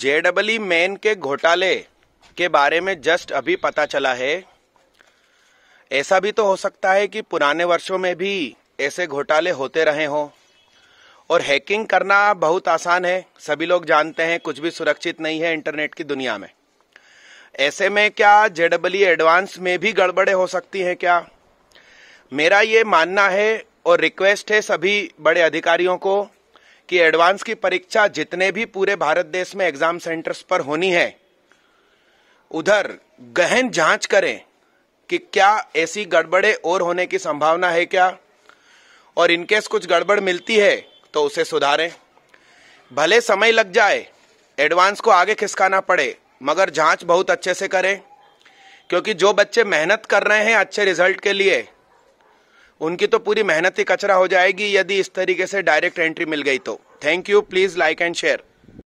JW main के घोटाले के बारे में जस्ट अभी पता चला है ऐसा भी तो हो सकता है कि पुराने वर्षों में भी ऐसे घोटाले होते रहे हों और हैकिंग करना बहुत आसान है सभी लोग जानते हैं कुछ भी सुरक्षित नहीं है इंटरनेट की दुनिया में ऐसे में क्या जेडब्ल्यू एडवांस में भी गड़बड़े हो सकती है क्या मेरा ये मानना है और रिक्वेस्ट है सभी बड़े अधिकारियों को कि एडवांस की परीक्षा जितने भी पूरे भारत देश में एग्जाम सेंटर्स पर होनी है उधर गहन जांच करें कि क्या ऐसी गड़बड़े और होने की संभावना है क्या और इनकेस कुछ गड़बड़ मिलती है तो उसे सुधारें भले समय लग जाए एडवांस को आगे खिसकाना पड़े मगर जांच बहुत अच्छे से करें क्योंकि जो बच्चे मेहनत कर रहे हैं अच्छे रिजल्ट के लिए उनकी तो पूरी मेहनत ही कचरा हो जाएगी यदि इस तरीके से डायरेक्ट एंट्री मिल गई तो thank you please like and share